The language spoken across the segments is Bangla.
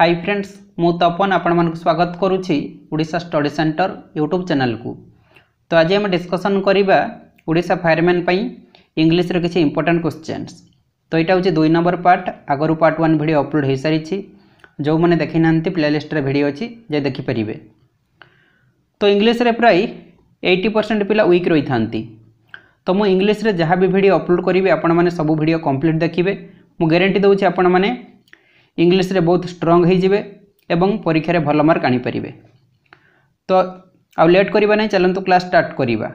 হাই ফ্রেন্ডস ମୁଁ ତପନ ଆପଣମାନଙ୍କୁ ସ୍ୱାଗତ କରୁଛି ଓଡ଼ିଶା ଷ୍ଟଡ଼ି ସେଣ୍ଟର ୟୁଟ୍ୟୁବ୍ ଚ୍ୟାନେଲକୁ ତ ଆଜି ଆମେ ଡିସ୍କସନ୍ କରିବା ଓଡ଼ିଶା ଫାୟାରମ୍ୟାନ୍ ପାଇଁ ଇଂଲିଶର କିଛି ଇମ୍ପୋର୍ଟାଣ୍ଟ କ୍ୱେଶ୍ଚିନ୍ସ ତ ଏଇଟା ହେଉଛି ଦୁଇ ନମ୍ବର ପାର୍ଟ ଆଗରୁ ପାର୍ଟ ୱାନ୍ ଭିଡ଼ିଓ ଅପଲୋଡ଼ ହୋଇସାରିଛି ଯେଉଁମାନେ ଦେଖିନାହାନ୍ତି ପ୍ଲେଲିଷ୍ଟରେ ଭିଡ଼ିଓ ଅଛି ଯେ ଦେଖିପାରିବେ ତ ଇଂଲିଶରେ ପ୍ରାୟ ଏଇଟି ପରସେଣ୍ଟ ପିଲା ୱିକ୍ ରହିଥାନ୍ତି ତ ମୁଁ ଇଂଲିଶରେ ଯାହା ବି ଭିଡ଼ିଓ ଅପଲୋଡ଼ କରିବି ଆପଣମାନେ ସବୁ ଭିଡ଼ିଓ କମ୍ପ୍ଲିଟ୍ ଦେଖିବେ ମୁଁ ଗ୍ୟାରେଣ୍ଟି ଦେଉଛି ଆପଣମାନେ ଇଂଲିଶରେ ବହୁତ ଷ୍ଟ୍ରଙ୍ଗ ହୋଇଯିବେ ଏବଂ ପରୀକ୍ଷାରେ ଭଲ ମାର୍କ ଆଣିପାରିବେ ତ ଆଉ ଲେଟ୍ କରିବା ନାହିଁ ଚାଲନ୍ତୁ କ୍ଲାସ୍ ଷ୍ଟାର୍ଟ କରିବା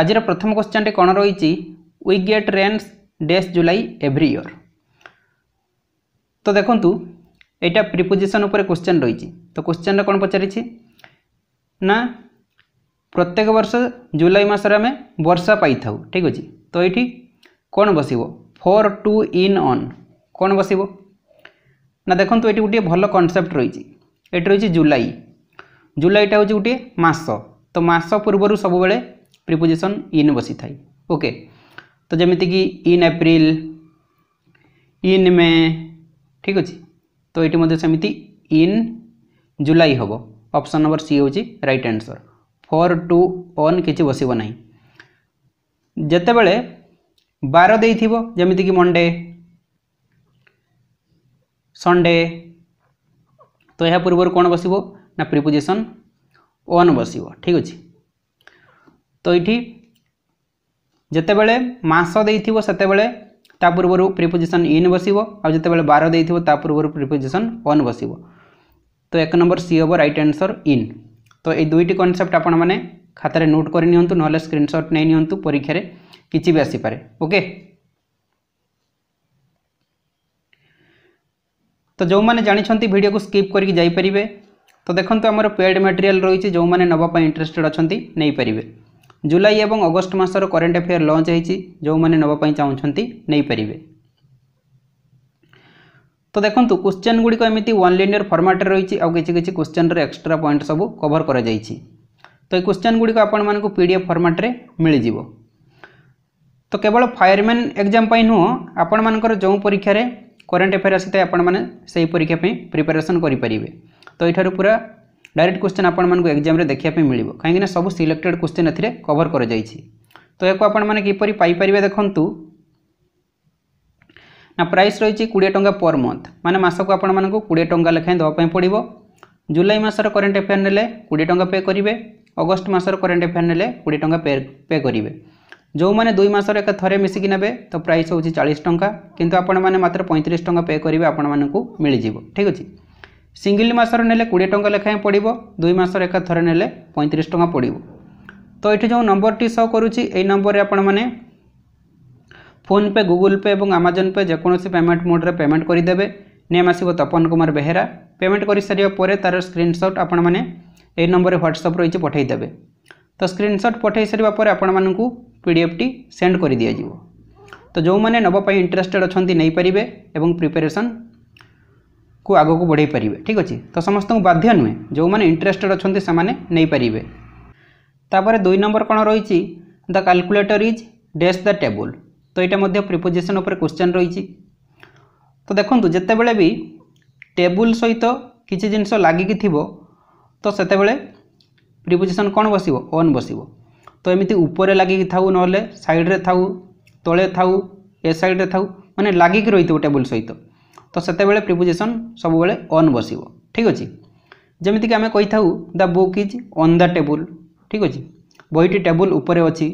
ଆଜିର ପ୍ରଥମ କ୍ୱେଶ୍ଚନ୍ଟି କ'ଣ ରହିଛି we get rains dash July every year ତ ଦେଖନ୍ତୁ ଏଇଟା ପ୍ରିପୋଜିସନ୍ ଉପରେ କ୍ୱେଶ୍ଚନ୍ ରହିଛି ତ କ୍ୱେଶ୍ଚନ୍ରେ କ'ଣ ପଚାରିଛି ନା ପ୍ରତ୍ୟେକ ବର୍ଷ ଜୁଲାଇ ମାସରେ ଆମେ ବର୍ଷା ପାଇଥାଉ ଠିକ୍ ଅଛି ତ ଏଇଠି କ'ଣ ବସିବ फोर टू इन ऑन कौन बस ना देखो ये गोटे भल कनसेप्ट रही रही जुलाई जुलाईटा हूँ गोटे मस तो मस पूर्व सब बड़े प्रिपोजिशन इन बसी थाए ओके तो जमीक इन एप्रिल इन मे ठीक अच्छे तो ये सेमती इन जुलाई हम ऑप्शन नंबर सी हूँ right answer for to on कि बस बना जिते बार दे थमीक मंडे संडे तो यह पूर्व कौन बस ना प्रिपोजिशन ओन बस ठीक अच्छे तो ये जिते बस दे थे पूर्व प्रिपोजिशन इन बस आते बार दे थर्व प्रिपोजिशन ओन बस तो एक नंबर सी हे रईट आनसर इन तो ये दुईट कनसेप्ट आपने খাতারে নোট করে নিয়ন্তু নহলে স্ক্রিনশট নেই নিয়ন্তু পরীক্ষায় কিছু বি আসিপারে ওকে তো যে জাঁচান ভিডিও কু স্কিপ করি যাইপারে তো দেখুন আমার পেড মেটেরিয়াল রয়েছে যে নেওয়া ইন্টারেস্টেড অনেক নেইপারে জুলাই এবং অগস্ট মাসর করেন্ট আফেয়ার লঞ্চ হয়েছি যে নেওয়া চাহুন নেইপারে তো দেখুন কোশ্চেন গুড়ি এমনি ওয়ান লিনিয়র ফর্মাটে রয়েছে আউ কিছু কিছু কোশ্চেন্র এক্সট্রা পয়েন্ট সব কভর করা যাই তো এই କ୍ୱେଶ୍ଚନ୍ ଗୁଡ଼ିକ ଆପଣମାନଙ୍କୁ ପି ଡି ଏଫ୍ ଫର୍ମାଟ୍ରେ ମିଳିଯିବ ତ କେବଳ ଫାୟାରମ୍ୟାନ୍ ଏକ୍ଜାମ୍ ପାଇଁ ନୁହଁ ଆପଣମାନଙ୍କର ଯେଉଁ ପରୀକ୍ଷାରେ କରେଣ୍ଟ ଆଫେୟାର୍ ଆସିଥାଏ ଆପଣମାନେ ସେହି ପରୀକ୍ଷା ପାଇଁ ପ୍ରିପାରେସନ୍ କରିପାରିବେ ତ ଏଠାରୁ ପୁରା ଡାଇରେକ୍ଟ କ୍ୱେଶ୍ଚନ୍ ଆପଣମାନଙ୍କୁ ଏକ୍ଜାମ୍ରେ ଦେଖିବା ପାଇଁ ମିଳିବ କାହିଁକିନା ସବୁ ସିଲେକ୍ଟେଡ଼୍ କ୍ୱେଶ୍ଚନ୍ ଏଥିରେ କଭର୍ କରାଯାଇଛି ତ ଏହାକୁ ଆପଣମାନେ କିପରି ପାଇପାରିବେ ଦେଖନ୍ତୁ ନା ପ୍ରାଇସ୍ ରହିଛି କୋଡ଼ିଏ ଟଙ୍କା ପର୍ ମନ୍ଥ ମାନେ ମାସକୁ ଆପଣମାନଙ୍କୁ କୋଡ଼ିଏ ଟଙ୍କା ଲେଖାଏଁ ଦେବା ପାଇଁ ପଡ଼ିବ ଜୁଲାଇ ମାସର କରେଣ୍ଟ ଆଫେୟାର୍ ନେଲେ କୋଡ଼ିଏ ଟଙ୍କା ପେ କରିବେ ଅଗଷ୍ଟ ମାସର କରେଣ୍ଟ ଆଫେୟାର୍ ନେଲେ କୋଡ଼ିଏ ଟଙ୍କା ପେ ପେ କରିବେ ଯେଉଁମାନେ ଦୁଇ ମାସର ଏକା ଥରେ ମିଶିକି ନେବେ ତ ପ୍ରାଇସ୍ ହେଉଛି ଚାଳିଶ ଟଙ୍କା କିନ୍ତୁ ଆପଣମାନେ ମାତ୍ର ପଇଁତିରିଶ ଟଙ୍କା ପେ କରିବେ ଆପଣମାନଙ୍କୁ ମିଳିଯିବ ଠିକ୍ ଅଛି ସିଙ୍ଗିଲ୍ ମାସର ନେଲେ କୋଡ଼ିଏ ଟଙ୍କା ଲେଖାଏଁ ପଡ଼ିବ ଦୁଇ ମାସର ଏକା ଥରେ ନେଲେ ପଇଁତିରିଶ ଟଙ୍କା ପଡ଼ିବ ତ ଏଠି ଯେଉଁ ନମ୍ବରଟି ଶୋ କରୁଛି ଏଇ ନମ୍ବରରେ ଆପଣମାନେ ଫୋନ୍ପେ ଗୁଗୁଲ୍ ପେ ଏବଂ ଆମାଜନ୍ ପେ ଯେକୌଣସି ପେମେଣ୍ଟ ମୋଡ଼ରେ ପେମେଣ୍ଟ କରିଦେବେ ନେମ୍ ଆସିବ ତପନ କୁମାର ବେହେରା ପେମେଣ୍ଟ କରିସାରିବା ପରେ ତା'ର ସ୍କ୍ରିନ୍ସଟ୍ ଆପଣମାନେ এই নম্বরে হোয়াটসঅ্যাপ রয়েছে পঠাই দেবে তো স্ক্রিনশট পঠাই সারা পরে আপনার পিডিএফটি সেন্ড করে দিয়েযিব তো ଯେଉଁମାନେ ନେବା ପାଇଁ ଇଣ୍ଟରେଷ୍ଟେଡ୍ ଅଛନ୍ତି ନେଇପାରିବେ ଏବଂ ପ୍ରିପାରେସନ୍କୁ ଆଗକୁ ବଢ଼େଇ ପାରିବେ ଠିକ୍ ଅଛି ତ ସମସ୍ତଙ୍କୁ ବାଧ୍ୟ ନୁହେଁ ଯେଉଁମାନେ ଇଣ୍ଟରେଷ୍ଟେଡ୍ ଅଛନ୍ତି ସେମାନେ ନେଇପାରିବେ ତାପରେ ଦୁଇ ନମ୍ବର କ'ଣ ରହିଛି the calculator is dash the table ତ ଏଇଟା ମଧ୍ୟ ପ୍ରିପୋଜିସନ୍ ଉପରେ କ୍ୱେଶ୍ଚନ୍ ରହିଛି ତ ଦେଖନ୍ତୁ ଯେତେବେଳେ ବି ଟେବୁଲ୍ ସହିତ କିଛି ଜିନିଷ ଲାଗିକି ଥିବ ତ ସେତେବେଳେ ପ୍ରିପୋଜିସନ୍ କ'ଣ ବସିବ ଅନ୍ ବସିବ ତ ଏମିତି ଉପରେ ଲାଗିକି ଥାଉ ନହେଲେ ସାଇଡ଼୍ରେ ଥାଉ ତଳେ ଥାଉ ଏ ସାଇଡ଼୍ରେ ଥାଉ ମାନେ ଲାଗିକି ରହିଥିବ ଟେବୁଲ୍ ସହିତ ତ ସେତେବେଳେ ପ୍ରିପୋଜିସନ୍ ସବୁବେଳେ ଅନ୍ ବସିବ ଠିକ୍ ଅଛି ଯେମିତିକି ଆମେ କହିଥାଉ the book is on the table ଠିକ୍ ଅଛି ବହିଟି ଟେବୁଲ୍ ଉପରେ ଅଛି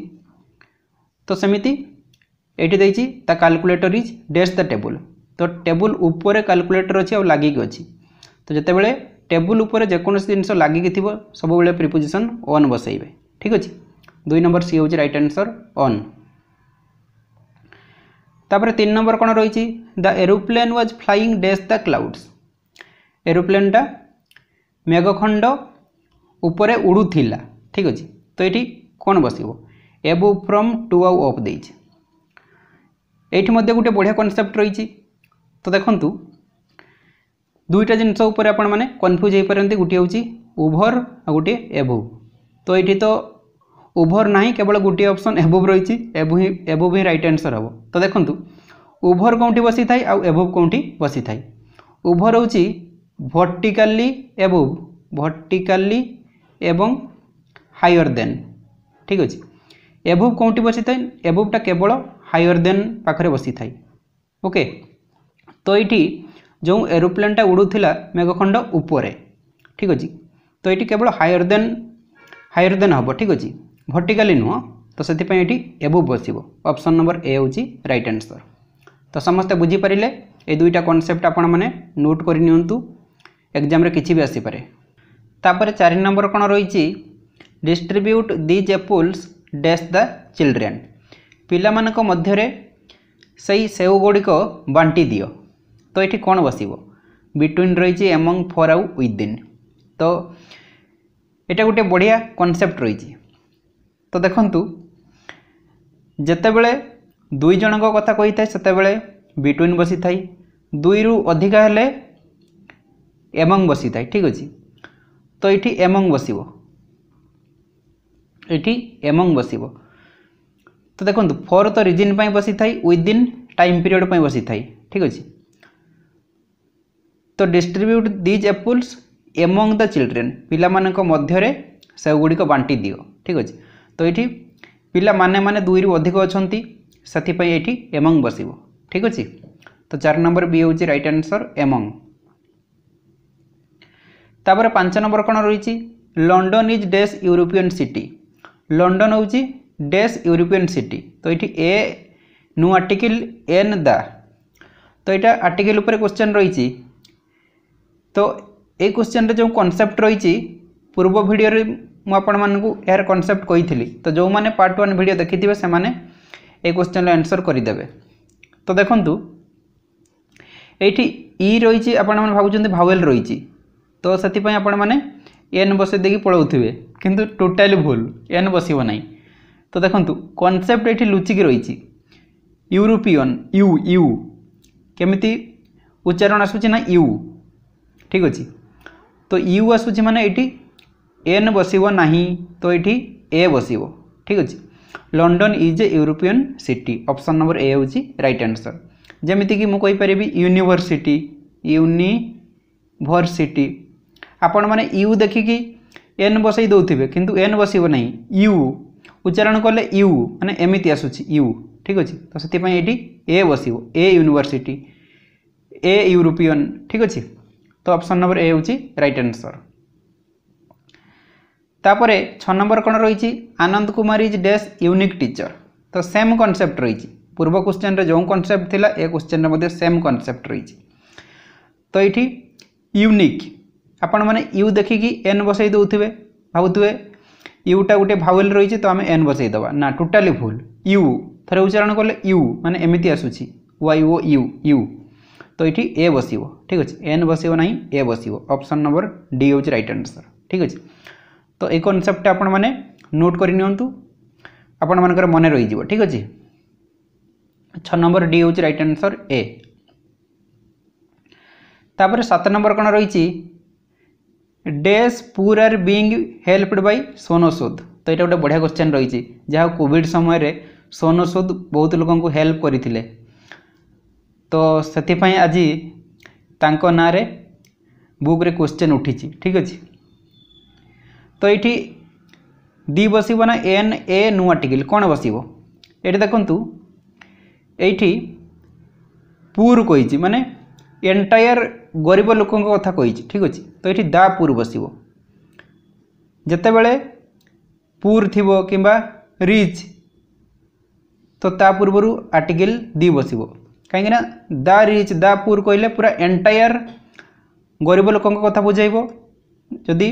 ତ ସେମିତି ଏଇଠି ଦେଇଛି ତା calculator is dash the table ତ ଟେବୁଲ୍ ଉପରେ କାଲକୁଲେଟର୍ ଅଛି ଆଉ ଲାଗିକି ଅଛି ତ ଯେତେବେଳେ টেবুল উপরে যেকোনসি জিনিস লাগিকি থিব সবুলে প্রিপোজিশন অন বসাইবে ঠিক আছে দুই নম্বর সি হচ্ছে রাইট আনসর অন তাপরে তিন নম্বর কোণ রয়েছে the aeroplane was flying dash the clouds এরোপ্লেনটা মেঘখণ্ড উপরে উড়ুলা ঠিক আছে তো এটি কোণ বসিব above from to out of দিয়েছে এইটি মধ্যে গোটে বঢ়িয়া কনসেপ্ট রয়েছে তো দেখুন দুইটা জিনিস উপরে আপনার কনফ্ୟୁଜ୍ হয়েপারতে গোটি হচ্ছে ওভর আর গোটি এভোভ তো এটি তো ওভর না কেবল গোটি অপসন এভোভ রয়েছে এভোভ এভোভ হি রাইট আনসর হব তো দেখুন ওভর কোটি বসি থাকে আভোভ কোটি বসি থাকে ওভর হচ্ছে ভর্টিকালি এভোভ ভর্টিকালি এবং হাইয়র দেন ঠিক আছে এভোভ কোটি বসি থাকে এভোভটা কেবল হাইয়র দেন পাখে বসি থাকে ওকে তো এটি ଯେଉଁ ଏରୋପ୍ଲେନ୍ଟା ଉଡ଼ୁଥିଲା ମେଘଖଣ୍ଡ ଉପରେ ଠିକ୍ ଅଛି ତ ଏଇଠି କେବଳ ହାୟର ଦେନ୍ ହାୟର ଦେନ୍ ହେବ ଠିକ୍ ଅଛି ଭର୍ଟିକାଲି ନୁହଁ ତ ସେଥିପାଇଁ ଏଠି ଏଭୋଭ୍ ବସିବ ଅପସନ୍ ନମ୍ବର ଏ ହେଉଛି ରାଇଟ୍ ଆନ୍ସର୍ ତ ସମସ୍ତେ ବୁଝିପାରିଲେ এই ଦୁଇଟା কনসেপ্ট ଆପଣମାନେ ନୋଟ୍ କରିନିଅନ୍ତୁ নিউ କିଛି ବି ଆସିପାରେ ତାପରେ ଚାରି ନମ୍ବର କଣ ରହିଛି ଡିଷ୍ଟ୍ରିବ୍ୟୁଟ୍ ଦି ଜେପୁଲ୍ସ ଡେସ୍ ଦ দ্য ପିଲାମାନଙ୍କ ମଧ୍ୟରେ ସେଇ ସେଓ ଗୁଡ଼ିକ ବାଣ୍ଟି ଦିଅ তো এটি କ'ଣ বসিব বিটুইন রয়েছে এমং ফর আউ উইদিন তো এটা গোটে বঢ়িয়া কনসেপ্ট রয়েছে তো দেখন্তু যেতবে দুই জনক কথা কই থাকে সেতবে বিটুইন বসি থাকে দুইরু অধিকা হলে এমং বসি থাকে ঠিক আছে তো এটি এমং বসিব এটি এমং বসিব তো দেখুন ফর তো রিজিন পাই বসি থাকে উইদিন টাইম পিরিয়ড পাই বসি থাকে ঠিক আছে ତ distribute these apples among the children ପିଲାମାନଙ୍କ ମଧ୍ୟରେ ସେଗୁଡ଼ିକ ବାଣ୍ଟି ଦିଅ ଠିକ୍ ଅଛି ତ ଏଇଠି ପିଲାମାନେ ମାନେ ଦୁଇରୁ ଅଧିକ ଅଛନ୍ତି ସେଥିପାଇଁ ଏଇଠି ଏମଙ୍ଗ ବସିବ ଠିକ୍ ଅଛି ତ ଚାରି ନମ୍ବର ବି ହେଉଛି ରାଇଟ୍ ଆନ୍ସର୍ ଏମଙ୍ଗ ତାପରେ ପାଞ୍ଚ ନମ୍ବର କ'ଣ ରହିଛି London is dash European city London ହେଉଛି ଡେସ୍ ୟୁରୋପିଆନ୍ ସିଟି ତ ଏଇଠି ଏ ନୁ ଆର୍ଟିକିଲ୍ ଏନ୍ ଦା ତ ଏଇଟା ଆର୍ଟିକିଲ୍ ଉପରେ କ୍ୱେଶ୍ଚନ୍ ରହିଛି তো এই কোশ্চেন্রে ଯେଉଁ କନସେପ୍ଟ ରହିଛି ପୂର୍ବ ଭିଡ଼ିଓରେ ମୁଁ ଆପଣମାନଙ୍କୁ ଏହାର କନସେପ୍ଟ କହିଥିଲି ତ ଯେଉଁମାନେ ପାର୍ଟ ୱାନ୍ ଭିଡ଼ିଓ ଦେଖିଥିବେ ସେମାନେ এই কোশ্চেনর আনসর করেদেবে তো দেখুন এইটি ই রয়েছে আপনার ভাবুন ভাওয়েল রয়েছে তো সেপা আপনার মানে এন বসাই দিয়ে পলাউবে কিন্তু টোটালি ভুল এন বসব না তো দেখুন কনসেপ্ট এটি লুচিকি রয়েছে ইউরোপিয়ন ইউ ইউ কেমিতি উচ্চারণ আসুচি না ইউ ठीक अच्छे तो यू आसूँ मान यन बस ना तो ये ए बस ठीक अच्छे London is a European city option number A हूँ राइट आंसर जमीक मुझेपर यूनिवर्सीटी यूनिभर्सीटी आपण मैंने यू देखिकी एन बसई दौथे कि एन बस ना यू उच्चारण कले यु मैंने एमती आसूँ यू ठीक अच्छे तो से बस ए यूनिवर्सीटी ए यूरोपियन ठीक अच्छे তো অপশন নম্বর এ হচ্ছে রাইট আনসর তাপরে ছ নম্বর কোণ রয়েছে Anand Kumar is dash unique teacher তো সেম কনসেপ্ট রয়েছে পূর্ব কোশ্চেন্রে যে কনসেপ্ট লা এ কোশ্চেন্রে মধ্যে সেম কনসেপ্ট রয়েছে তো এটি ইউনিক আপন মানে ইউ দেখিকি এন বসাই দেবে ভাবুবে ইউটা গোটে ভাওয়েল রয়েছে তো আমি এন বসাই দেওয়া না টোটালি ভুল ইউ থরে উচ্চারণ কলে ইউ মানে এমিতি আসুছি ওয়াই ও ইউ ইউ তো এটি এ বসিব ঠিক আছে এন বসিব না এ বসিব অপশন নম্বর ডি হচ্ছে রাইট আনসর ঠিক আছে তো এই কনসেপ্টটা আপন মানে নোট করে নিয়ন্তু আপন মানকর মনে রইযিব ঠিক আছে ছ নম্বর ডি হচ্ছে রাইট আনসর এ তাপরে সাত নম্বর কোণ রয়েছে ডেস পুর are being helped by Sonu Sood তো এটা গোটে বঢ়িয়া কোশ্চেন রয়েছে যা কোভিড সময়ের সোনসুদ বহুত লোক হেল্প করে তো ସେଥିପାଇଁ ଆଜି ତାଙ୍କ ନାଁରେ ବୁକ୍ରେ କ୍ୱେଶ୍ଚନ୍ ଉଠିଛି ଠିକ୍ ଅଛି ତ ଏଇଠି ଡି ବସିବ ନା ଏନ୍ ଏ ନୂଆ ଟିକିଲ କ'ଣ ବସିବ ଏଇଠି ଦେଖନ୍ତୁ ଏଇଠି ପୁର କହିଛି ମାନେ ଏଣ୍ଟାୟାର ଗରିବ ଲୋକଙ୍କ କଥା କହିଛି ଠିକ୍ ଅଛି ତ ଏଇଠି ଦା ପୁର ବସିବ ଯେତେବେଳେ ପୁର ଥିବ କିମ୍ବା ରିଚ୍ ତ ତା ପୂର୍ବରୁ ଆର୍ଟିକିଲ୍ ଦୁଇ ବସିବ कहीं द रिच द पुअर कहले पूरा एंटायर गरीब लोक कथा बुझेब जदि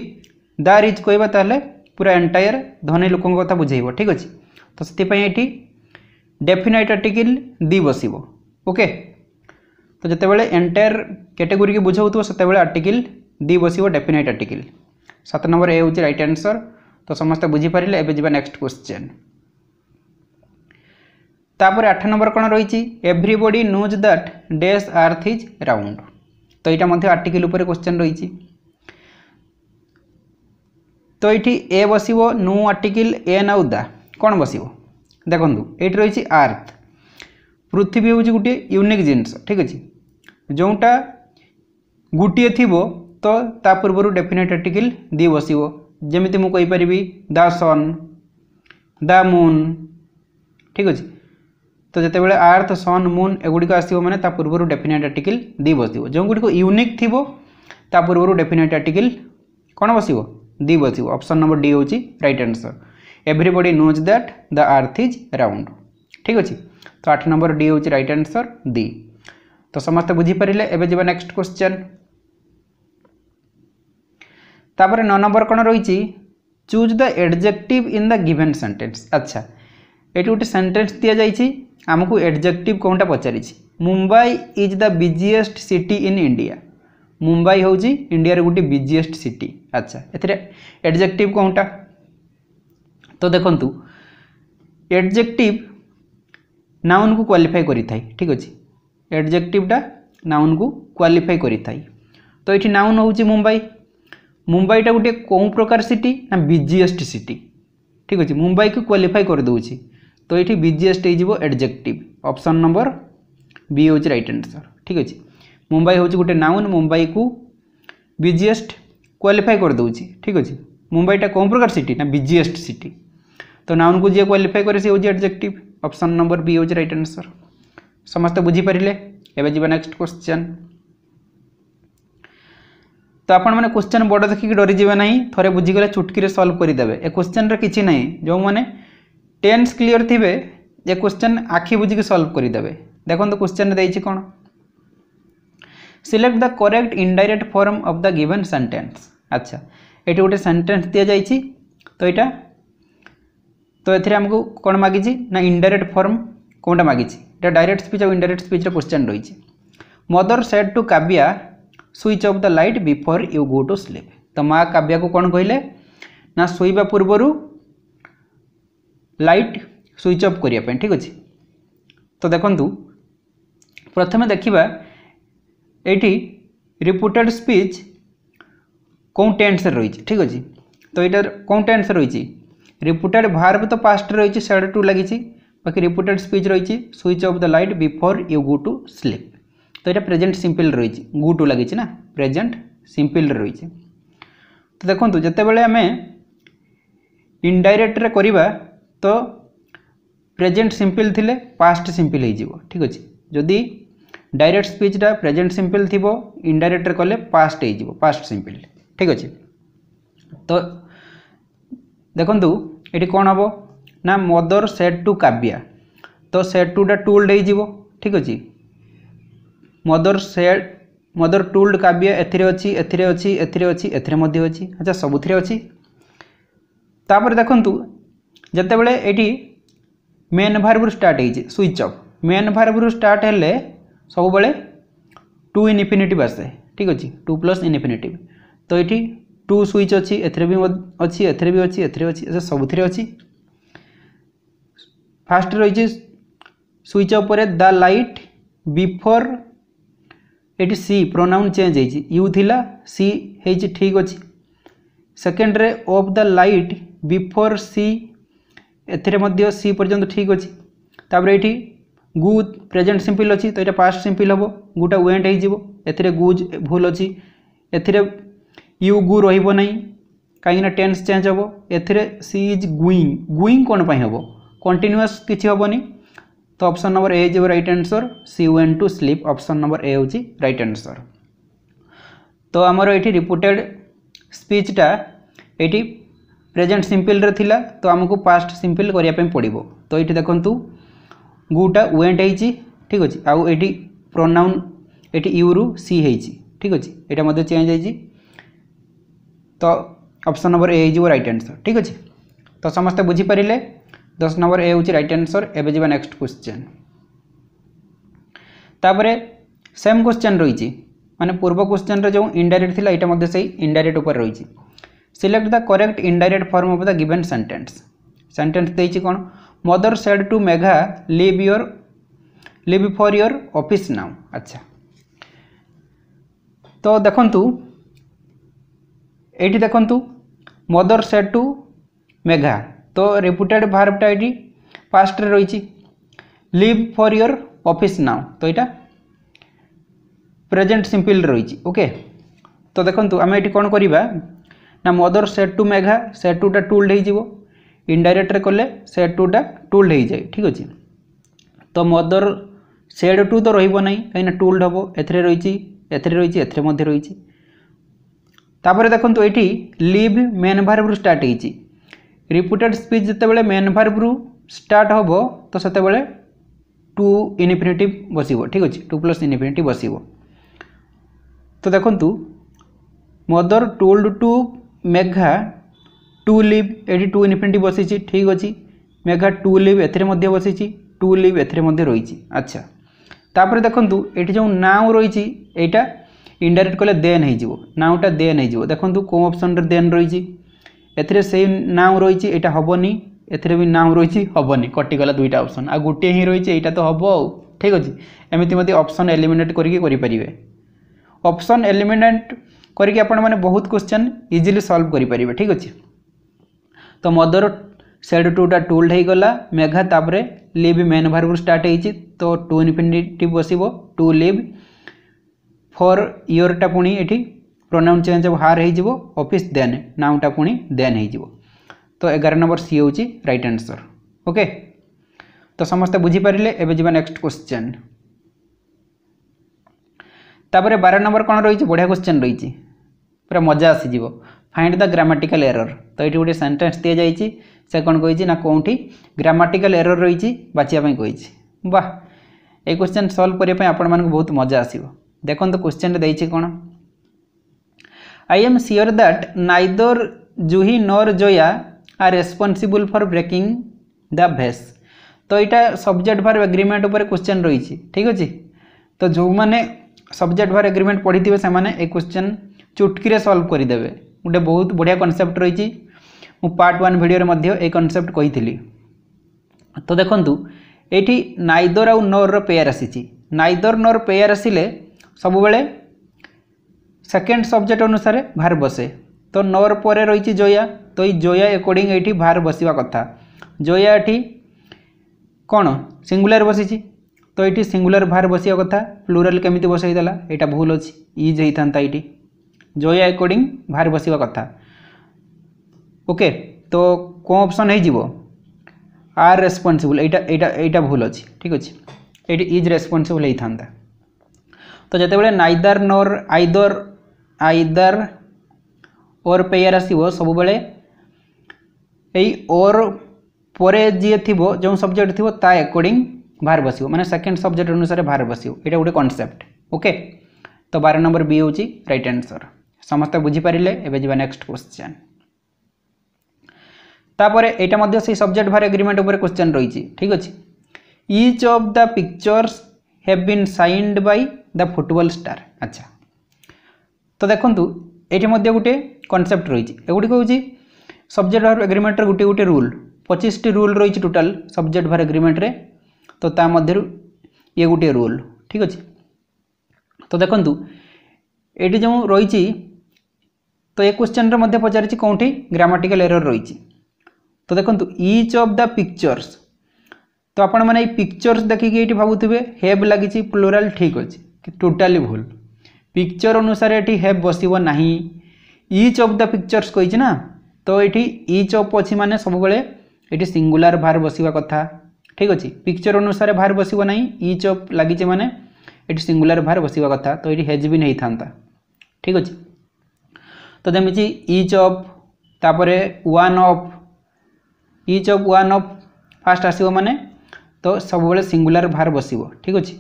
द रिच कह पूरा एंटायर धनी लोक कथा बुझे ठीक अच्छे तो से डेफिनेट आर्टिकल दि बस ओके तो जो बड़े एंटायर कैटेगोरी की बुझाऊ थोड़े से आर्टिकल दी बस डेफिनेट आर्टिकल सत नंबर ये होंगे रईट आनसर तो समस्त बुझीपारे एवं जी नेक्स्ट क्वेश्चन তাপরে আট নম্বর কোণ রয়েছে everybody knows that dash earth is round তো এটা মধ্যে আর্টিকেল উপরে কোশ্চেন রয়েছে তো এটি এ বসিব নো আর্টিকেল এ নাও দা কোণ বসিব দেখুন এটি রয়েছে আর্থ পৃথিবী হচ্ছে গোটিয়ে ইউনিক জিনিস ঠিক আছে যেটা গোটিয়ে থিব তো তা পূর্বর ডেফিনেট আর্টিকেল দিয়ে বসিব যেমি মুপারি দা সন দা মুন ঠিক আছে ତ ଯେତେବେଳେ ଆର୍ଥ ସନ୍ ମୁନ୍ ଏଗୁଡ଼ିକ ଆସିବ ମାନେ ତା ପୂର୍ବରୁ ଡେଫିନାଇଟ୍ ଆର୍ଟିକିଲ୍ ଦୁଇ ବସିବ ଯେଉଁଗୁଡ଼ିକ ୟୁନିକ୍ ଥିବ ତା ପୂର୍ବରୁ ଡେଫିନାଇଟ୍ ଆର୍ଟିକିଲ୍ କ'ଣ ବସିବ ଦୁଇ ବସିବ ଅପସନ୍ ନମ୍ବର ଡି ହେଉଛି right answer everybody knows that the earth is round ଠିକ୍ ଅଛି ତ ଆଠ ନମ୍ବର ଡି ହେଉଛି ରାଇଟ୍ ଆନ୍ସର୍ ଦି ତ ସମସ୍ତେ ବୁଝିପାରିଲେ ଏବେ ଯିବା ନେକ୍ସଟ କ୍ୱେଶ୍ଚନ୍ ତାପରେ ନଅ ନମ୍ବର କ'ଣ ରହିଛି choose the adjective in the given sentence ଆଚ୍ଛା ଏଠି ଗୋଟେ ସେଣ୍ଟେନ୍ସ ଦିଆଯାଇଛି ଆମକୁ ଏଡ଼ଜେକ୍ଟିଭ୍ କେଉଁଟା ପଚାରିଛି Mumbai is the biggest city in India Mumbai ହେଉଛି ଇଣ୍ଡିଆର ଗୋଟିଏ ବିଜିଏଷ୍ଟ ସିଟି ଆଚ୍ଛା ଏଥିରେ ଏଡ଼ଜେକ୍ଟିଭ୍ କେଉଁଟା ତ ଦେଖନ୍ତୁ ଏଡ଼ଜେକ୍ଟିଭ୍ ନାଉନ୍କୁ କ୍ୱାଲିଫାଏ କରିଥାଏ ଠିକ୍ ଅଛି ଏଡ଼ଜେକ୍ଟିଭ୍ଟା ନାଉନ୍କୁ କ୍ୱାଲିଫାଏ କରିଥାଏ ତ ଏଠି ନାଉନ୍ ହେଉଛି ମୁମ୍ବାଇ ମୁମ୍ବାଇଟା ଗୋଟିଏ କେଉଁ ପ୍ରକାର ସିଟି ନା ବିଜିଏଷ୍ଟ ସିଟି ଠିକ୍ ଅଛି ମୁମ୍ବାଇକୁ କ୍ୱାଲିଫାଏ କରିଦେଉଛି তো এটি বিজিএসটি হয়ে যাব এডজেকটিভ অপশন নম্বর বি হচ্ছে রাইট আনসর ঠিক আছে মুম্বাই হচ্ছে গোটে নাউন মুম্বাই কু বিজিএস্ট কোয়ালিফাই করেদেছি ঠিক আছে মুম্বাইটা কোন প্রকার সিটি না বিজিএস্ট সিটি তো নাউন কু যে কোয়ালিফাই করে সে হচ্ছে এডজেকটিভ অপশন নম্বর বি হচ্ছে রাইট আনসর ସମସ୍ତେ ବୁଝିପାରିଲେ ଏବେ ଯିବା ନେକ୍ସଟ କ୍ୱେଶ୍ଚନ୍ ତ ଆପଣମାନେ କ୍ୱେଶ୍ଚନ୍ ବଡ଼ ଦେଖିକି ଡରିଯିବେ ନାହିଁ ଥରେ ବୁଝିଗଲେ ଚୁଟକିରେ ସଲ୍ଭ କରିଦେବେ ଏ କ୍ୱେଶ୍ଚନ୍ର କିଛି ନାହିଁ ଯେଉଁମାନେ টেন্স ক্লিୟର ଥିବେ ଯେ କ୍ୱେଶ୍ଚନ୍ ଆଖି ବୁଝିକି ସଲ୍ଭ କରିଦେବେ ଦେଖନ୍ତୁ କ୍ୱେଶ୍ଚନ୍ ଦେଇଛି କ'ଣ select the correct indirect form of the given sentence ଆଚ୍ଛା ଏଠି ଗୋଟେ ସେଣ୍ଟେନ୍ସ ଦିଆଯାଇଛି ତ ଏଇଟା ତ ଏଥିରେ ଆମକୁ କ'ଣ ମାଗିଛି ନା ଇନଡାଇରେକ୍ଟ ଫର୍ମ কোনটা মাগিছি এটা ডাইরেক্ট স্পিচ আর ইনডাইরেক্ট স্পিচর কোশ্চেন রয়েছে mother said to Kavya switch off the light before you go to sleep তো মা কাব্যাকে কোণ কহিলেন না শোবা পূর্বর ଲାଇଟ୍ ସୁଇଚ୍ ଅଫ୍ କରିବା ପାଇଁ ଠିକ୍ ଅଛି ତ ଦେଖନ୍ତୁ ପ୍ରଥମେ ଦେଖିବା ଏଇଠି ରିପୁଟେଡ୍ ସ୍ପିଚ୍ କେଉଁ ଟେନ୍ସରେ ରହିଛି ଠିକ୍ ଅଛି ତ ଏଇଟା କେଉଁ ଟେନ୍ସରେ ରହିଛି ରିପୁଟେଡ୍ ଭାର୍ବ ତ ପାଷ୍ଟରେ ରହିଛି ସାଢ଼େ ଟୁ ଲାଗିଛି ବାକି ରିପୁଟେଡ୍ ସ୍ପିଚ୍ ରହିଛି switch off the light before you go to sleep ତ ଏଇଟା ପ୍ରେଜେଣ୍ଟ ସିମ୍ପଲ୍ରେ ରହିଛି ଗୁ ଟୁ ଲାଗିଛି ନା ପ୍ରେଜେଣ୍ଟ ସିମ୍ପଲ୍ରେ ରହିଛି ତ ଦେଖନ୍ତୁ ଯେତେବେଳେ ଆମେ ଇନଡାଇରେକ୍ଟରେ କରିବା তো প্রেজেন্ট সিম্পল থিলে পাস্ট সিম্পল হয়ে ঠিক আছে যদি ডাইরেক্ট স্পিচটা প্রেজেন্ট সিম্পল থিব ইনডাইরেক্টরে কলে পাস্ট হয়ে পাস্ট সিম্পল ঠিক আছে তো দেখন্তু এটি কোণ হব না মদর সেট টু কাব্যা তো সেট টুটা টুল্ড হয়ে ঠিক আছে মদর সেট মদর টুল্ড কাব্য এথিরে অছি এথিরে অছি এথিরে অছি এথিরে মধ্যে অছি আচ্ছা সবুথিরে অছি তাপরে দেখন্তু ଯେତେବେଳେ ଏଠି ମେନ୍ ଭାର୍ଭରୁ ଷ୍ଟାର୍ଟ ହେଇଛି ସୁଇଚ୍ ଅଫ୍ ମେନ୍ ଭାର୍ଭରୁ ଷ୍ଟାର୍ଟ ହେଲେ ସବୁବେଳେ ଟୁ ଇନଫିନିଟିଭ୍ ଆସେ ଠିକ୍ ଅଛି ଟୁ ପ୍ଲସ୍ ଇନଫିନିଟିଭ୍ ତ ଏଠି ଟୁ ସୁଇଚ୍ ଅଛି ଏଥିରେ ବି ଅଛି ଏଥିରେ ବି ଅଛି ଏଥିରେ ଅଛି ସବୁଥିରେ ଅଛି ଫାଷ୍ଟ ରହିଛି ସୁଇଚ୍ ଅଫ୍ ପରେ ଦ ଲାଇଟ୍ ବିଫୋର୍ ଏଠି ସି ପ୍ରୋନାଉନ୍ ଚେଞ୍ଜ ହେଇଛି ୟୁ ଥିଲା ସି ହେଇଛି ଠିକ୍ ଅଛି ସେକେଣ୍ଡରେ off the light before she এতে মধ্যে সি পর্যন্ত ঠিক অছি তাপরে এটি গু প্রেজেন্ট সিম্পল অছি তো এটা পাস্ট সিম্পল হব গুটা ওয়েন্ট হয়ে এতে গুজ ভুল অছি এতে ইউ গু রহব না কিনা টেন্স চেঞ্জ হব এতে সি ইজ গুইং গুইং কোণ পাই হব কন্টিনিউয়াস কিছু হবনি তো অপশন নম্বর এ যাব right answer she went to sleep option number A হচ্ছে রাইট আনসর তো আমার এটি রিপোর্টেড স্পিচটা এটি प्रेजेन्ट सीम्पलर थी ला, तो आमको पास्ट सीम्पल करने पड़ो तो ये देखु गुटा वेट है ठीक अच्छे आउ य प्रोनाउन ये रु सी हो ठीक अच्छे यहाँ चेज हो तो अप्सन नंबर ए हो रईट आनसर ठीक अच्छे तो समस्ते बुझीपारे दस नंबर ए हूँ रईट आनसर एवं जी नेक्स्ट क्वेश्चन तापर सेम क्वेश्चन रही माने पूर्व क्वेश्चन रो इनडाइरेक्ट थी यहाँ से इनडाइरेक्ट उपर रही select the correct indirect form of the given sentence sentence ଦେଇଛି କ'ଣ mother said to Megha leave your leave for your office now ଆଚ୍ଛା ତ ଦେଖନ୍ତୁ ଏଇଠି ଦେଖନ୍ତୁ ମଦର ସେଡ୍ ଟୁ ମେଘା ତ ରେପୁଟେଡ଼ ଭାର୍ବଟା ଏଇଠି ପାଷ୍ଟରେ ରହିଛି leave for your office now তো এটা প্রেজেন্ট সিম্পল রয়েছে ওকে তো দেখুন আমি এটি কোণ করা না mother said to Megha said টুটা টুল্ড হয়েযিব ইনডাইরেক্টরে কলে সেট টুটা টুল্ড হয়েযায় ঠিক আছে তো মদর সেড টু তো রহব না কিনা টুল্ড হব এতে রয়েছে এতে রয়েছে এতে মধ্যে রয়েছে তাপরে দেখুন এটি লিভ মেন ভার্ভরু স্টার্ট হয়েছি রিপিটেড স্পিচ যেতবে মেন ভার্ভরু স্টার্ট হব তো সেতবে টু ইনফিনিটিভ বসিব ঠিক আছে টু প্লস ইনফিনিটিভ বসিব তো দেখুন mother told to Megha to leave এটি টু ইনফিনিটি বসিছি ঠিক অছি মেঘা টু লিভ এতে মধ্যে বসিছি টু লিভ এতে মধ্যে রয়েছে আচ্ছা তাপরে দেখুন এটি যে নাও রয়েছে এইটা ইনডাইরেক্ট কলে দেন হয়ে নাওটা দেন হয়ে দেখুন কেউ অপসনরে দেন রয়েছে এতে সেই নাও রয়েছে এটা হবনি এতে বি নাও রয়েছে হবনি কটিগলা দুইটা অপসন আর গোটিয়ে হি রয়েছে এইটা তো হব আও ঠিক আছে এমিতি মধ্যে অপসন এলিমিনেট করিকি করে পারিবে অপসন এলিমিনেট করি আপনার বহুত কোশ্চেন ইজিলি সলভ করে পারবে ঠিক আছে তো মদর সেড টুটা টুল্ড হয়েগলা মেঘা তাপরে লিভ মেন ভার্ভর স্টার্ট হয়েছি তো টু ইনফিনিটিভ বসব টু লিভ ফর ইয়রটা পুঁ এটি প্রোনাউন চেঞ্জ অফ হার হয়ে যাব অফিস দেন নাউটা পুঁ দেন হয়ে যাব তো এগার নম্বর সি হচ্ছে রাইট আনসর ওকে তো সমস্তে বুঝিপারে এবে যা নেক্সট কোশ্চেন তাপরে বার নম্বর কোণ রয়েছে বঢ়িয়া কোশ্চেন রয়েছে ପୁରା ମଜା ଆସିଯିବ ଫାଇଣ୍ଡ ଦ ଗ୍ରାମାଟିକାଲ ଏରର ତ ଏଠି ଗୋଟେ ସେଣ୍ଟେନ୍ସ ଦିଆଯାଇଛି ସେ କ'ଣ କହିଛି ନା କେଉଁଠି ଗ୍ରାମାଟିକାଲ ଏରର ରହିଛି ବାଛିବା ପାଇଁ କହିଛି ବାଃ এই কোশ্চেন সলভ করা আপনার বহুত মজা আসব দেখুন কোশ্চেন দিয়েছি কোণ I am sure that neither Juhi nor Jaya are responsible for breaking the vase তো এটা সবজেক্ট ভার এগ্রিমেন্ট উপরে কোশ্চেন রয়েছে ঠিক আছে তো যে সবজেক্ট ভার এগ্রিমেন্ট পড়ি সে এই কোশ্চেন চুটকিরে সলভ করিদেবে গোটে বহুত বঢ়িয়া কনসেপ্ট রয়েছে মু পার্ট ওয়ান ভিডিওরে মধ্যে এই কনসেপ্ট কইলি তো দেখন্তু এটি নাইদর আউ নোরর পেয়ার আসিছি নাইদর নোর পেয়ার আসিলে সবুবেলে সেকেন্ড সবজেক্ট অনুসারে ভার বসে তো নোর পরে রয়েছে জয়া তো এই জয়া একর্ডিং এটি ভার বসিবা কথা জয়া এটি কোণ সিঙ্গুলার বসিছি তো এটি সিঙ্গুলার ভার বসিবা কথা প্লুরাল কেমিতি বসাই দেলা এটা ভুল অছি ইজ হইতা এটি ଜୟା ଏକର୍ଡିଂ ବାହାରେ ବସିବା କଥା ଓକେ ତ କେଉଁ ଅପସନ୍ ହେଇଯିବ ଆର୍ ରେସ୍ପନ୍ସିବୁଲ୍ ଏଇଟା ଏଇଟା ଏଇଟା ଭୁଲ ଅଛି ଠିକ୍ ଅଛି ଏଇଠି ଇଜ୍ ରେସ୍ପନ୍ସିବୁଲ୍ ହେଇଥାନ୍ତା ତ ଯେତେବେଳେ neither nor either either or pair ଆସିବ ସବୁବେଳେ ଏଇ ଓର୍ ପରେ ଯିଏ ଥିବ ଯେଉଁ ସବଜେକ୍ଟ ଥିବ ତା ଏକର୍ଡିଂ ବାହାର ବସିବ ମାନେ ସେକେଣ୍ଡ ସବଜେକ୍ଟ ଅନୁସାରେ ବାହାର ବସିବ ଏଇଟା ଗୋଟେ କନସେପ୍ଟ ଓକେ ତ ବାର ନମ୍ବର ବି ହେଉଛି ରାଇଟ୍ ଆନ୍ସର୍ ସମସ୍ତେ ବୁଝିପାରିଲେ ଏବେ ଯିବା ନେକ୍ସଟ କ୍ୱେଶ୍ଚିନ୍ ତାପରେ ଏଇଟା ମଧ୍ୟ ସେଇ ସବଜେକ୍ଟ ଭାର ଏଗ୍ରିମେଣ୍ଟ ଉପରେ କ୍ୱେଶ୍ଚିନ୍ ରହିଛି ଠିକ୍ ଅଛି each of the pictures have been signed by the football star ଆଚ୍ଛା ତ ଦେଖନ୍ତୁ ଏଇଠି ମଧ୍ୟ ଗୋଟିଏ କନସେପ୍ଟ ରହିଛି ଏଗୁଡ଼ିକ ହେଉଛି ସବଜେକ୍ଟ ଭାର ଏଗ୍ରିମେଣ୍ଟର ଗୋଟିଏ ଗୋଟିଏ ରୁଲ୍ ପଚିଶଟି ରୁଲ୍ ରହିଛି ଟୋଟାଲ୍ ସବଜେକ୍ଟ ଭାର ଏଗ୍ରିମେଣ୍ଟରେ ତ ତା ମଧ୍ୟରୁ ଇଏ ଗୋଟିଏ ରୁଲ୍ ଠିକ୍ ଅଛି ତ ଦେଖନ୍ତୁ ଏଇଠି ଯେଉଁ ରହିଛି ତ ଏ କ୍ୱେଶ୍ଚନ୍ରେ ମଧ୍ୟ ପଚାରିଛି କେଉଁଠି ଗ୍ରାମାଟିକାଲ ଏରର ରହିଛି ତ ଦେଖନ୍ତୁ ଇଚ୍ ଅଫ୍ ଦ ପିକ୍ଚର୍ସ ତ ଆପଣମାନେ ଏଇ ପିକ୍ଚର୍ସ ଦେଖିକି ଏଇଠି ଭାବୁଥିବେ ହେବ୍ ଲାଗିଛି ପ୍ଲୋରାଲ୍ ଠିକ୍ ଅଛି ଟୋଟାଲି ଭୁଲ ପିକ୍ଚର ଅନୁସାରେ ଏଠି ହେବ୍ ବସିବ ନାହିଁ ଇଚ୍ ଅଫ୍ ଦ ପିକ୍ଚର୍ସ କହିଛି ନା ତ ଏଠି ଇଚ୍ ଅଫ୍ ଅଛି ମାନେ ସବୁବେଳେ ଏଠି ସିଙ୍ଗୁଲାର ଭାର ବସିବା କଥା ଠିକ୍ ଅଛି ପିକ୍ଚର ଅନୁସାରେ ଭାର ବସିବ ନାହିଁ ଇଚ୍ ଅଫ୍ ଲାଗିଛି ମାନେ ଏଠି ସିଙ୍ଗୁଲାର ଭାର ବସିବା କଥା ତ ଏଠି ହେଜ୍ ବିନ୍ ହେଇଥାନ୍ତା ଠିକ୍ ଅଛି তো যেমি ইচ অফ তাপরে one of each of one of first আসব মানে তো সবুলে সিঙ্গুলার ভার বসব ঠিক আছে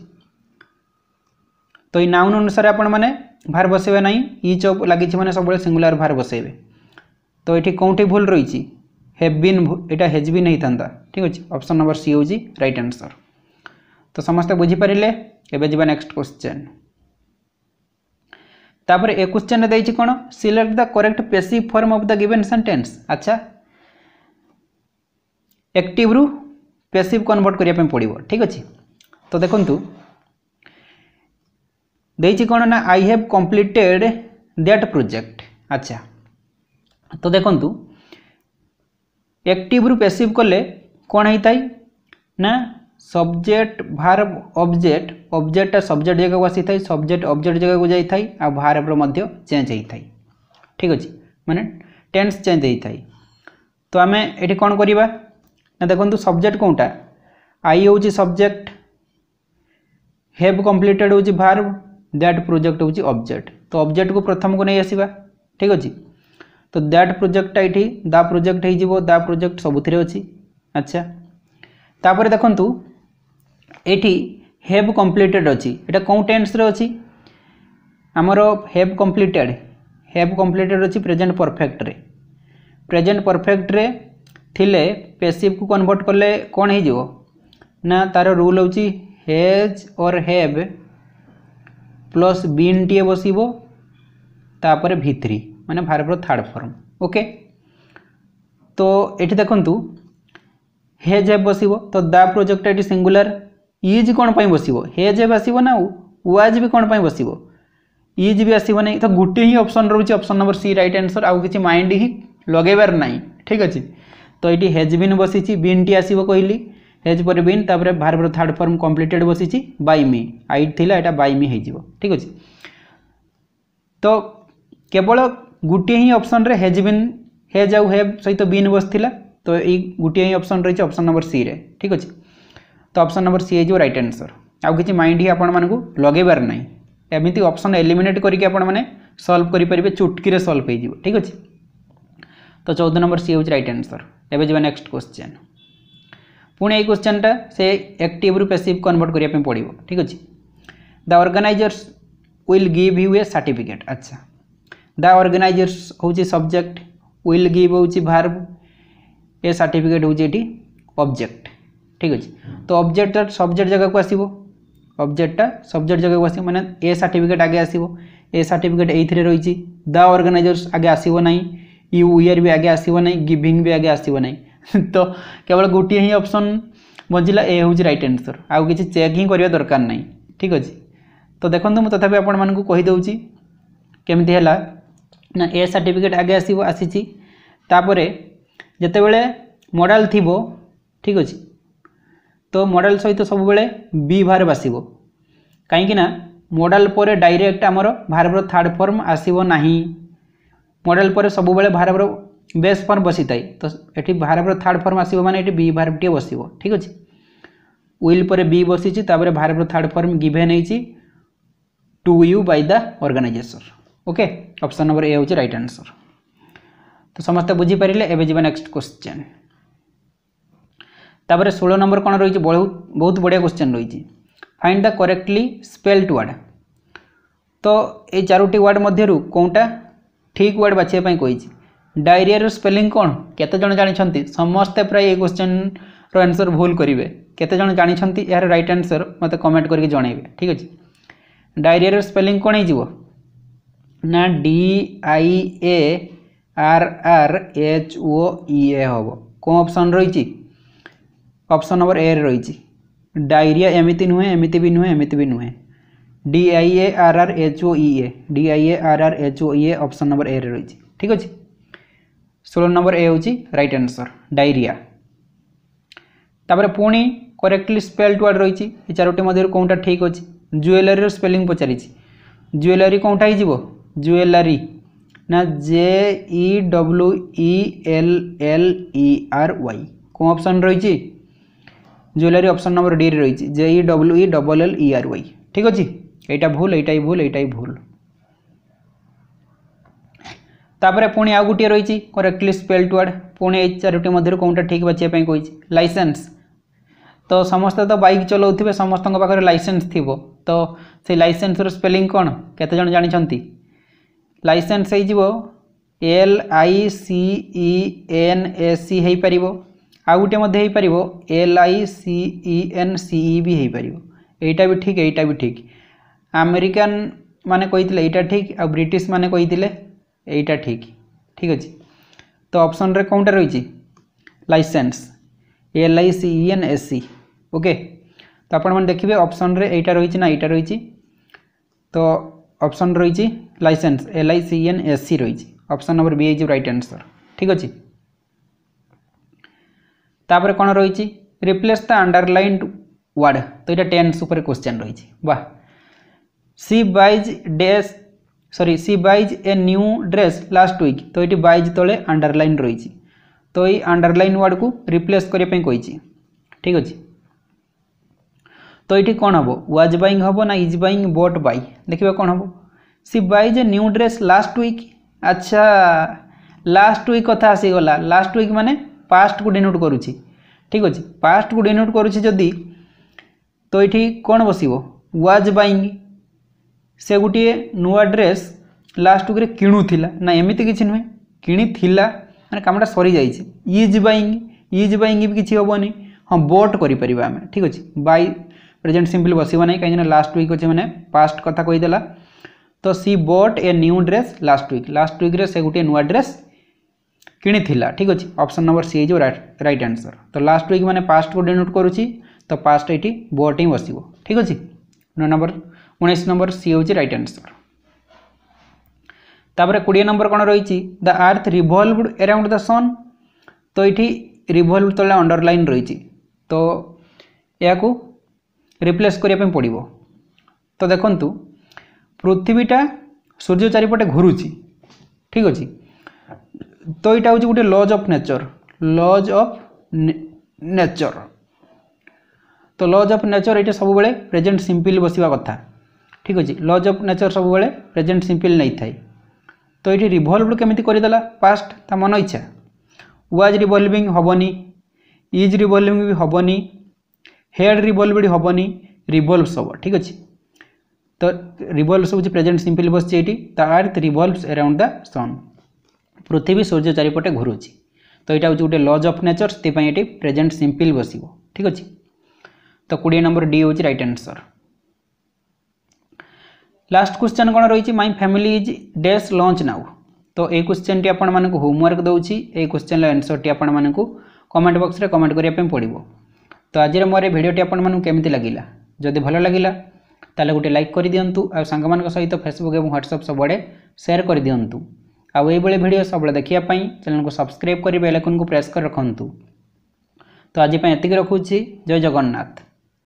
তো এই নাউন অনুসারে আপন মানে ভার বসাইবে না ইচ অফ লাগিছে মানে সবুলে সিঙ্গুলার ভার বসাইবে তো এটি কোটি ভুল রয়েছে হেভ বিন এটা হেজ বিন হয়ে থাকে ঠিক আছে অপশন নম্বর সি হচ্ছে রাইট আনসর তো সমস্তে বুঝিপারে এবে যা নেক্সট কোশ্চেন তাপরে একুশ চেন দিয়েছি কোণ select the correct passive form of the given sentence আচ্ছা একটিভ্রু পেসিভ কনভর্ট করা পড়ব ঠিক আছে তো দেখুন দিয়েছি কোণ না I have completed that project আচ্ছা তো দেখুন একটিভ্রু পেসিভ কলে কোণ হয়ে থাকে না subject verb object object subject जगह को था सब्जेक्ट ऑब्जेक्ट जगह को जाए आार्ब्र चेंज होता है ठीक अच्छे मैंने टेन्स चेंज होता है तो आम ये कौन करवा देखु सब्जेक्ट कौटा आई हूँ सब्जेक्ट हेव कम्प्लीटेड हूँ भार्ब दैट प्रोजेक्ट हूँ ऑब्जेक्ट तो ऑब्जेक्ट को प्रथम को नहीं आसवा ठीक अच्छे तो दैट प्रोजेक्टा ये दा प्रोजेक्ट हो प्रोजेक्ट सबुति अच्छा तापर देखूँ हेव कम्प्लीटेड अच्छी यहाँ कौ टेन्स अच्छी आमर हेव कम्प्लीटेड हेव कम्प्लीटेड अच्छी प्रेजेंट परफेक्टे प्रेजेंट परफेक्टे थे पेसीव को कनभर्ट कले कौन हो तार रूल होज और हेव प्लस बीन टीए बस भि थ्री मैंने भारत थार्ड फर्म ओके तो ये देखू हेज हेब बस तो द प्रोजेक्ट ये सिंगुलर ଇଜ୍ କ'ଣ ପାଇଁ ବସିବ ହେଜ୍ ଆସିବ ନା ୱାଜ୍ ବି କ'ଣ ପାଇଁ ବସିବ ଇଜ୍ ବି ଆସିବ ନାହିଁ ତ ଗୋଟିଏ ହିଁ ଅପସନ୍ ରହୁଛି ଅପସନ୍ ନମ୍ବର ସି ରାଇଟ୍ ଆନ୍ସର୍ ଆଉ କିଛି ମାଇଣ୍ଡ ହିଁ ଲଗାଇବାର ନାହିଁ ଠିକ୍ ଅଛି ତ ଏଇଠି ହେଜ୍ ବିନ୍ ବସିଛି ବିନ୍ଟି ଆସିବ କହିଲି ହେଜ୍ ପରେ ବିନ୍ ତାପରେ ଭାରବର ଥାର୍ଡ଼ ଫର୍ମ କମ୍ପ୍ଲିଟେଡ଼୍ ବସିଛି ବାଇ ମି ଆଇଟ୍ ଥିଲା ଏଇଟା ବାଇ ମି ହେଇଯିବ ଠିକ୍ ଅଛି ତ କେବଳ ଗୋଟିଏ ହିଁ ଅପସନ୍ରେ ହେଜ୍ ବିନ୍ ହେଜ୍ ଆଉ ହେବ୍ ସହିତ ବିନ୍ ବସିଥିଲା ତ ଏଇ ଗୋଟିଏ ହିଁ ଅପସନ୍ ରହିଛି ଅପସନ୍ ନମ୍ବର ସିରେ ଠିକ୍ ଅଛି तो अप्सन नंबर सी हो रईट आनसर आउ किसी माइंड ही आपँक लगे बार ना एमती अप्सन एलिमेट करके आपल्व करेंगे चुटकी सल्व हो ठीक अच्छे तो चौदह नंबर सी हो रईट आनसर एवं जी नेक्स्ट क्वेश्चन पुणे ये क्वेश्चनटा से एक्टिव एक्टिव्रु पेसीव कनभर्ट करने पड़ो ठीक अच्छे the organisers will give you a certificate अच्छा द अर्गानाइजर्स हूँ सब्जेक्ट विल गिव हूँ भार्ब ए सार्टिफिकेट हूँ ये अब्जेक्ट ठीक अच्छे तो अब्जेक्टा सब्जेक्ट जगह को आसो अब्जेक्टा सब्जेक्ट जगह को आस मैंने ए सार्टिफिकेट आगे आसो ए सार्टिफिकेट यही रही द अर्गानाइजर्स आगे आसो ना यू इयर भी आगे आसो ना गिविंग भी आगे आसो ना तो केवल गोटे ही अप्सन बचला ए हूँ रईट आनसर आगे किसी चेक ही करवा दरकार नहीं ठीक अच्छे तो देखते मुझे तथापि आपण मैं केमी है ना ए सार्टिफिकेट आगे आसपे जिते बड़े मडाल थी ठीक अच्छे তো মডেল সহিত সবুলে বি ভার্ব আসব কাইকি না মডেল পরে ডাইরেক্ট আমার ভার্বর থার্ড ফর্ম আসব না মডেল পরে সবুলে ভার্বর বেস ফর্ম বসি থাকে তো এটি ভার্বর থার্ড ফর্ম আসব মানে এটি বি ভার্বটিয়ে বসব ঠিক আছে উইল পরে বি বসিছি তাপরে ভার্বর থার্ড ফর্ম গিভেন হয়েছি to you by the organisers okay option number A হচ্ছে রাইট আনসর তো সমস্ত বুঝিপারে এবে যা নেক্সট কোশ্চেন তাপরে ষোলো নম্বর কোণ রয়েছে বহু বহুত বড়িয়া কোশ্চেন রয়েছে find the correctly spelled word তো এই চারোটি ওয়ার্ড মধ্যে কোনটা ঠিক ওয়ার্ড বাছিবা কইছি ডায়রিয়ার স্পেলিং কোণ কেতজন জাঁচান সমস্তে প্রায় এই কোশ্চেন্র আনসর ভুল করবে কেতজন জাঁচান এর রাইট আনসর মতো কমেন্ট করি জনাইবে ঠিক আছে ডায়রিয়ার স্পেলিং কোণ হয়ে না D I A R R H O E A হব কোন অপশন রয়েছে অপশন নম্বর এ রয়েছে ডায়রিয়া এমিতি নুহে এমিতি বি নুহে এমিতি বি নুহে D I A R R H O E A D I A R R H O E A option number A রয়েছে ঠিক আছে ষোলো নম্বর এ হচ্ছে রাইট আনসর ডায়রিয়া তাপরে পুঁ করেক্টলি স্পেলড ওয়ার্ড রয়েছে এই চারোটি মধ্যে কোনটা ঠিক অছে জুয়েলারির স্পেলিং পচারিছি জুয়েলারি কোনটা হয়ে যাব জুয়েলারি না J E W E L L E R Y কোন অপশন রয়েছে জুয়েলারি অপশন নম্বর ডি রয়েছে J E W E double L E R Y ঠিক আছে এইটা ভুল এইটাই ভুল এইটাই ভুল তাপরে পুঁ আউ গোটিয়ে রয়েছে করেক্টলি স্পেল্ড ওয়ার্ড পুঁ এই চারোটি মধ্যে কোনটা ঠিক বাছিয়া কইছে লাইসেন্স তো সমস্ত তো বাইক চলাউবে সমস্ত পাখে লাইসেন্স থিব তো সেই লাইসেন্সর স্পেলিং কোণ কতজন জাঁচান লাইসেন্স হয়ে যাব L I C E N S C হয়ে পারিব आ गोटे मध्यपर L I C E N C E भी होपर यहीटा भी ठीक यहीटा भी ठीक आमेरिकान मैंने कही ठीक आ ब्रिट मैंने यहीटा ठीक ठीक अच्छे तो अपसन रे कौनटा रही licence L I C N S C okay तो आपखिए अपसन रेटा रही यहीटा रही तो अपसन रही licence L I C N S C रही अपसन नंबर बी एज रईट आनसर ठीक अच्छे তাপরে কোণ রয়েছে রিপ্লেস দ্য আন্ডারলাইন ওয়ার্ড তো এটা টেন্স উপরে কোশ্চেন রয়েছে বাহ she buys dress sorry she buys a new dress last week তো এটি বাইজ তলে আন্ডারলাইন রয়েছে তো এই আন্ডারলাইন ওয়ার্ডকু রিপ্লেস করা কইছি ঠিক আছে তো এটি কোণ হব ওয়াজ বাইং হব না ইজ বাইং বট বাই দেখবা কোণ হব she buys a new dress last week আচ্ছা লাস্ট উইক কথা আসিগলা লাস্ট উইক মানে পাস্টকু ডিনোট করুছি ঠিক আছে পাস্টকু ডিনোট করুছি যদি তো এটি কোণ বসব ওয়াজ বাইং সে গোটিয়ে নূয়া ড্রেস লাস্ট উইক্রে কিণুলা না এমিতি কিছু নুহে কিণিলা মানে কামটা সরি যাইছে is buying is buying be কিছু হবনি হ্যাঁ বোট করে পার আমি ঠিক আছে বাই প্রেজেন্ট সিম্পলি বসব না কিনা লাস্ট উইক অছে মানে পাস্ট কথা কইদেলা তো she bought a new dress last week last উইক্রে সে গোটিয়ে নূয়া ড্রেস କିଣିଥିଲା ଠିକ୍ ଅଛି ଅପସନ୍ ନମ୍ବର ସି ହେଇଯିବ ରାଇଟ୍ ଆନ୍ସର୍ ତ ଲାଷ୍ଟ ୱିକ୍ ମାନେ ପାଷ୍ଟକୁ ଡିନୋଟ୍ କରୁଛି ତ ପାଷ୍ଟ ଏଇଠି ବୋର୍ଡ଼ ହିଁ ବସିବ ଠିକ୍ ଅଛି ନଅ ନମ୍ବର ଉଣେଇଶ ନମ୍ବର ସି ହେଉଛି ରାଇଟ୍ ଆନ୍ସର୍ ତାପରେ କୋଡ଼ିଏ ନମ୍ବର କ'ଣ ରହିଛି ଦ ଆର୍ଥ ରିଭଲ୍ଭଡ୍ ଏରାଉଣ୍ଡ ଦ ସନ୍ ତ ଏଇଠି ରିଭଲ୍ଭ ତଳେ ଅଣ୍ଡରଲାଇନ୍ ରହିଛି ତ ଏହାକୁ ରିପ୍ଲେସ୍ କରିବା ପାଇଁ ପଡ଼ିବ ତ ଦେଖନ୍ତୁ ପୃଥିବୀଟା ସୂର୍ଯ୍ୟ ଚାରିପଟେ ଘୁରୁଛି ଠିକ୍ ଅଛି তো এটা হচ্ছে গোটে laws of nature laws of nature তো লজ অফ নেচর এটা সবুলে প্রেজেন্ট সিম্পল বসবা কথা ঠিক আছে লজ অফ নেচর সবুলে প্রেজেন্ট সিম্পল নেই থাকে তো এটি রিভলভ কেমিতি করেদেলা পাস্ট তা মন ইচ্ছা ওয়াজ রিভলভিং হবনি ইজ রিভলভিং বি হবনি হেড রিভলভ বি হবনি রিভলভস হব ঠিক আছে তো রিভলভস হচ্ছে প্রেজেন্ট সিম্পল বসছে এটি the earth revolves around the sun ପୃଥିବୀ ସୂର୍ଯ୍ୟ ଚାରିପଟେ ଘୁରୁଛି ତ ଏଇଟା ହେଉଛି ଗୋଟେ ଲଜ୍ ଅଫ୍ ନେଚର ସେଥିପାଇଁ ଏଠି ପ୍ରେଜେଣ୍ଟ ସିମ୍ପଲ୍ ବସିବ ଠିକ୍ ଅଛି ତ କୋଡ଼ିଏ ନମ୍ବର ଡି ହେଉଛି ରାଇଟ୍ ଆନ୍ସର୍ ଲାଷ୍ଟ କ୍ୱେଶ୍ଚନ୍ କ'ଣ ରହିଛି ମାଇ ଫ୍ୟାମିଲି ଇଜ୍ ଡେସ୍ ଲଞ୍ଚ ନାଉ ତ ଏଇ କ୍ୱେଶ୍ଚନ୍ଟି ଆପଣମାନଙ୍କୁ ହୋମୱାର୍କ ଦେଉଛି ଏଇ କ୍ୱେଶ୍ଚନ୍ର ଆନ୍ସର୍ଟି ଆପଣମାନଙ୍କୁ କମେଣ୍ଟ ବକ୍ସରେ କମେଣ୍ଟ କରିବା ପାଇଁ ପଡ଼ିବ ତ ଆଜିର ମୋର ଏ ଭିଡ଼ିଓଟି ଆପଣମାନଙ୍କୁ କେମିତି ଲାଗିଲା ଯଦି ଭଲ ଲାଗିଲା ତାହେଲେ ଗୋଟେ ଲାଇକ୍ କରିଦିଅନ୍ତୁ ଆଉ ସାଙ୍ଗମାନଙ୍କ ସହିତ ଫେସବୁକ୍ ଏବଂ ହ୍ୱାଟ୍ସଆପ୍ ସବୁଆଡ଼େ ସେୟାର କରିଦିଅନ୍ତୁ आई भिड सब देखापी चैनल को सब्सक्राइब कर बेलकन को प्रेस कर रखु तो आज ये रखुच्छी जय जगन्नाथ